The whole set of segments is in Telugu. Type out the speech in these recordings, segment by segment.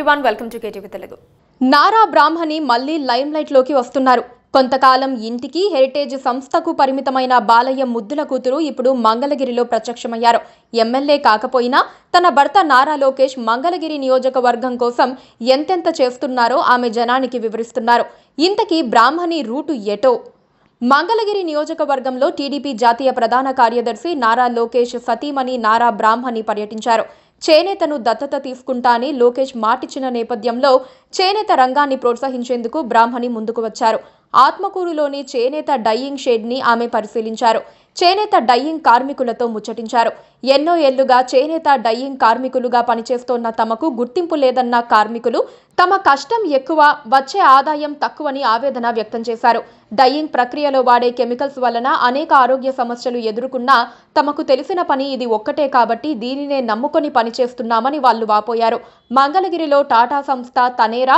everyone welcome to KTV Telugu Nara Brahmani మళ్ళీ లైమ్ లైట్ లోకి వస్తున్నారు కొంతకాలం ఇంటికి హెరిటేజ్ సంస్థకు పరిమితమైన బాలయ్య ముద్దుల కూతురు ఇప్పుడు మంగళగిరిలో ప్రత్యక్షమయ్యారు ఎమ్మెల్యే కాకపోయినా తన భర్త నారా లోకేష్ మంగళగిరి నియోజకవర్గం కోసం ఎంతెంత చేస్తున్నారో ఆమె జనానికి వివరిస్తున్నారు ఇంతకీ బ్రాహ్మణి రూటు ఎటో మంగళగిరి నియోజకవర్గంలో టీడీపీ జాతీయ ప్రధాన కార్యదర్శి నారా లోకేష్ సతీమణి నారా బ్రాహ్మణి పర్యటించారు చేనేతను దత్తత తీసుకుంటా లోకేష్ మాటిచ్చిన నేపథ్యంలో చేనేత రంగాన్ని ప్రోత్సహించేందుకు బ్రాహ్మణి ముందుకు వచ్చారు ఆత్మకూరులోని చేనేత డయ్యింగ్ షెడ్ని ఆమె పరిశీలించారు చేనేత డయ్యింగ్ కార్మికులతో ముచ్చటించారు ఎన్నో ఏళ్లుగా చేనేత డయ్యింగ్ కార్మికులుగా పనిచేస్తోన్న తమకు గుర్తింపు లేదన్న కార్మికులు తమ కష్టం ఎక్కువ వచ్చే ఆదాయం తక్కువని ఆవేదన వ్యక్తం చేశారు డయ్యింగ్ ప్రక్రియలో వాడే కెమికల్స్ వలన అనేక ఆరోగ్య సమస్యలు ఎదుర్కొన్నా తమకు తెలిసిన పని ఇది ఒక్కటే కాబట్టి దీనినే నమ్ముకొని పనిచేస్తున్నామని వాళ్ళు వాపోయారు మంగళగిరిలో టాటా సంస్థ తనేరా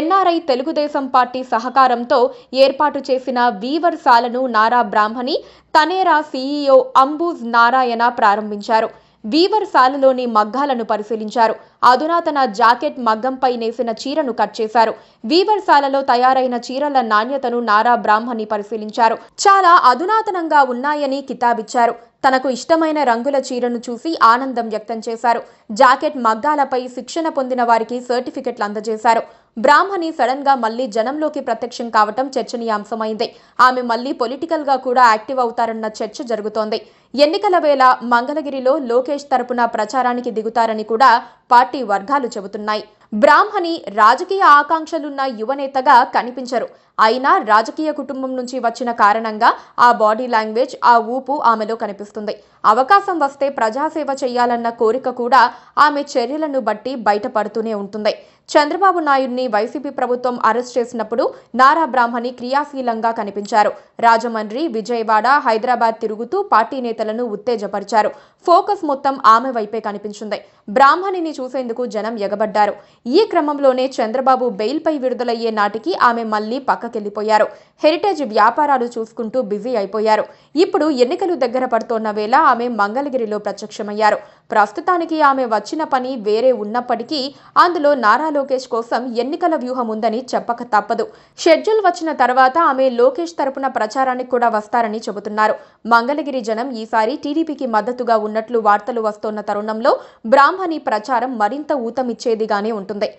ఎన్ఆర్ఐ తెలుగుదేశం పార్టీ సహకారంతో ఏర్పాటు చేసిన వీవర్ సాలను నారా బ్రాహ్మణి తనేరా సీఈఓ అంబూజ్ నారాయణ ప్రారంభించారు వీవర్ సాలులోని మగ్గాలను పరిశీలించారు అధునాతన జాకెట్ మగ్గంపై నేసిన చీరను కట్ చేశారు వీవర్ సాలలో తయారైన చీరల నాణ్యతను నారా బ్రాహ్మణి పరిశీలించారు చాలా అధునాతనంగా ఉన్నాయని కితాబిచ్చారు తనకు ఇష్టమైన రంగుల చీరను చూసి ఆనందం వ్యక్తం చేశారు జాకెట్ మగ్గాలపై శిక్షణ పొందిన వారికి సర్టిఫికెట్లు అందజేశారు బ్రాహ్మణి సడన్ గా మళ్లీ జనంలోకి ప్రత్యక్షం కావటం చర్చనీయాంశమైంది ఆమె మళ్లీ పొలిటికల్ గా కూడా యాక్టివ్ అవుతారన్న చర్చ జరుగుతోంది ఎన్నికల వేళ మంగళగిరిలో లోకేష్ తరపున ప్రచారానికి దిగుతారని కూడా పార్టీ వర్గాలు చెబుతున్నాయి బ్రాహ్మణి రాజకీయ ఆకాంక్షలున్న యువనేతగా కనిపించరు అయినా రాజకీయ కుటుంబం నుంచి వచ్చిన కారణంగా ఆ బాడీ లాంగ్వేజ్ ఆ ఊపు ఆమెలో కనిపిస్తుంది అవకాశం వస్తే ప్రజాసేవ చేయాలన్న కోరిక కూడా ఆమె చర్యలను బట్టి బయటపడుతూనే ఉంటుంది చంద్రబాబు నాయుడిని వైసీపీ ప్రభుత్వం అరెస్ట్ చేసినప్పుడు నారా బ్రాహ్మణి క్రియాశీలంగా కనిపించారు రాజమండ్రి విజయవాడ హైదరాబాద్ తిరుగుతూ పార్టీ నేతలను ఉత్తేజపరిచారు ఫోకస్ మొత్తం ఆమె వైపే కనిపించింది బ్రాహ్మణిని చూసేందుకు జనం ఎగబడ్డారు ఈ క్రమంలోనే చంద్రబాబు బెయిల్పై విడుదలయ్యే నాటికి ఆమె మళ్లీ పక్కకెళ్లిపోయారు హెరిటేజ్ వ్యాపారాలు చూసుకుంటూ బిజీ అయిపోయారు ఇప్పుడు ఎన్నికలు దగ్గర పడుతోన్న వేళ ఆమె మంగళగిరిలో ప్రత్యక్షమయ్యారు ప్రస్తుతానికి ఆమె వచ్చిన పని వేరే ఉన్నప్పటికీ అందులో నారా లోకేష్ కోసం ఎన్నికల వ్యూహం ఉందని చెప్పక తప్పదు షెడ్యూల్ వచ్చిన తర్వాత ఆమె లోకేష్ తరపున ప్రచారానికి కూడా వస్తారని చెబుతున్నారు మంగళగిరి జనం ఈసారి టీడీపీకి మద్దతుగా ఉన్నట్లు వార్తలు వస్తోన్న తరుణంలో బ్రాహ్మణి ప్రచారం మరింత ఊతమిచ్చేదిగానే ఉంటుంది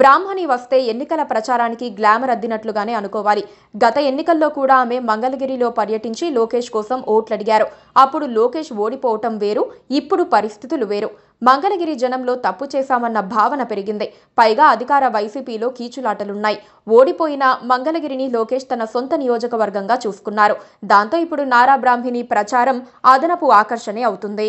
బ్రాహ్మణి వస్తే ఎన్నికల ప్రచారానికి గ్లామర్ అద్దినట్లుగానే అనుకోవాలి గత ఎన్నికల్లో కూడా ఆమె మంగళగిరిలో పర్యటించి లోకేష్ కోసం ఓట్లు అడిగారు అప్పుడు లోకేష్ ఓడిపోవటం వేరు ఇప్పుడు పరిస్థితులు వేరు మంగళగిరి జనంలో తప్పు చేశామన్న భావన పెరిగింది పైగా అధికార వైసీపీలో కీచులాటలున్నాయి ఓడిపోయిన మంగళగిరిని లోకేష్ తన సొంత నియోజకవర్గంగా చూసుకున్నారు దాంతో ఇప్పుడు నారా బ్రాహ్మిణి ప్రచారం అదనపు ఆకర్షణే అవుతుంది